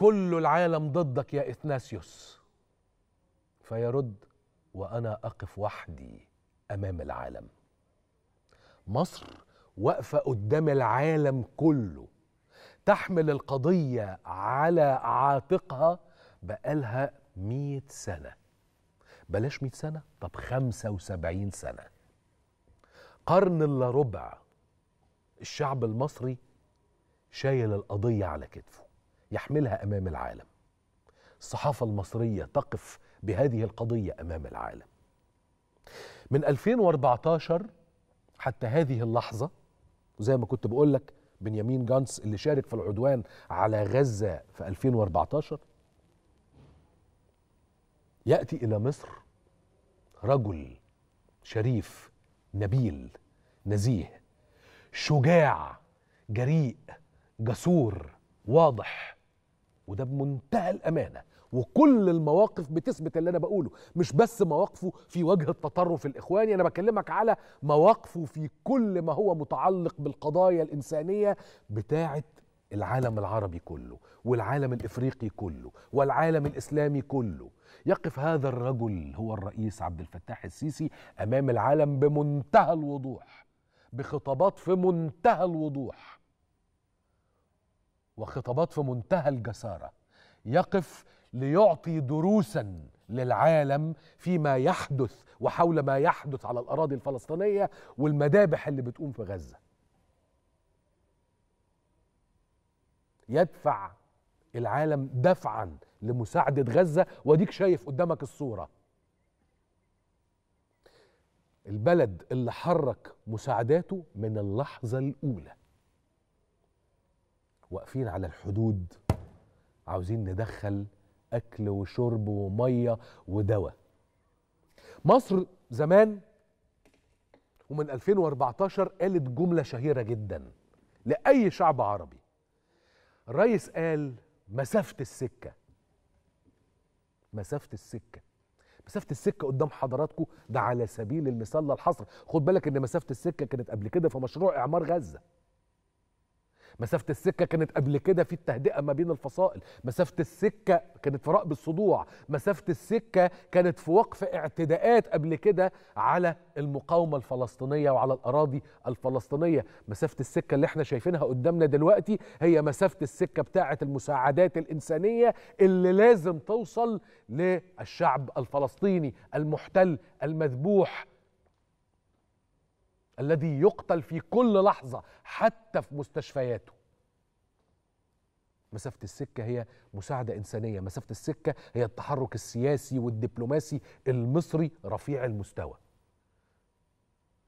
كل العالم ضدك يا اثناسيوس فيرد وانا اقف وحدي امام العالم مصر واقفه قدام العالم كله تحمل القضيه على عاتقها بقالها مئة سنه بلاش مئة سنه طب خمسة وسبعين سنه قرن الا ربع الشعب المصري شايل القضيه على كتفه يحملها امام العالم الصحافه المصريه تقف بهذه القضيه امام العالم من 2014 حتى هذه اللحظه وزي ما كنت بقول لك بنيامين جانس اللي شارك في العدوان على غزه في 2014 ياتي الى مصر رجل شريف نبيل نزيه شجاع جريء جسور واضح وده بمنتهى الامانه وكل المواقف بتثبت اللي انا بقوله مش بس مواقفه في وجه التطرف الاخواني انا بكلمك على مواقفه في كل ما هو متعلق بالقضايا الانسانيه بتاعه العالم العربي كله والعالم الافريقي كله والعالم الاسلامي كله يقف هذا الرجل هو الرئيس عبد الفتاح السيسي امام العالم بمنتهى الوضوح بخطابات في منتهى الوضوح وخطابات في منتهى الجساره يقف ليعطي دروسا للعالم فيما يحدث وحول ما يحدث على الاراضي الفلسطينيه والمذابح اللي بتقوم في غزه يدفع العالم دفعا لمساعده غزه واديك شايف قدامك الصوره البلد اللي حرك مساعداته من اللحظه الاولى واقفين على الحدود عاوزين ندخل اكل وشرب وميه ودواء مصر زمان ومن 2014 قالت جمله شهيره جدا لاي شعب عربي الريس قال مسافه السكه مسافه السكه مسافه السكه قدام حضراتكم ده على سبيل المثال للحصر خد بالك ان مسافه السكه كانت قبل كده في مشروع اعمار غزه مسافه السكه كانت قبل كده في التهدئه ما بين الفصائل مسافه السكه كانت في رقب الصدوع مسافه السكه كانت في وقف اعتداءات قبل كده على المقاومه الفلسطينيه وعلى الاراضي الفلسطينيه مسافه السكه اللي احنا شايفينها قدامنا دلوقتي هي مسافه السكه بتاعه المساعدات الانسانيه اللي لازم توصل للشعب الفلسطيني المحتل المذبوح الذي يقتل في كل لحظه حتى في مستشفياته مسافة السكة هي مساعدة إنسانية مسافة السكة هي التحرك السياسي والدبلوماسي المصري رفيع المستوى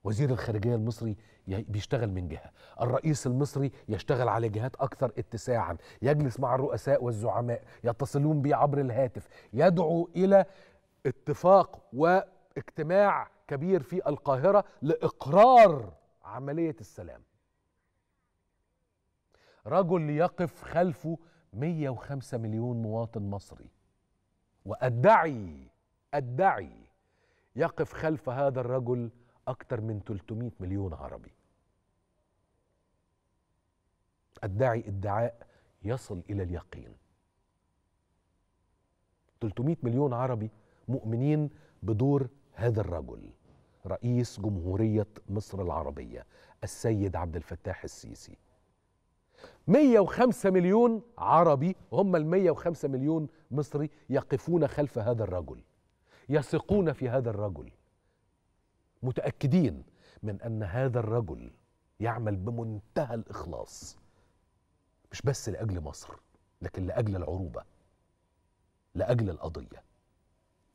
وزير الخارجية المصري بيشتغل من جهة الرئيس المصري يشتغل على جهات أكثر اتساعا يجلس مع الرؤساء والزعماء يتصلون به عبر الهاتف يدعو إلى اتفاق واجتماع كبير في القاهرة لإقرار عملية السلام رجل يقف خلفه 105 مليون مواطن مصري وأدعي أدعي يقف خلف هذا الرجل أكثر من 300 مليون عربي أدعي ادعاء يصل إلى اليقين 300 مليون عربي مؤمنين بدور هذا الرجل رئيس جمهورية مصر العربية السيد عبد الفتاح السيسي 105 مليون عربي هم ال 105 مليون مصري يقفون خلف هذا الرجل يثقون في هذا الرجل متأكدين من أن هذا الرجل يعمل بمنتهى الإخلاص مش بس لأجل مصر لكن لأجل العروبة لأجل القضية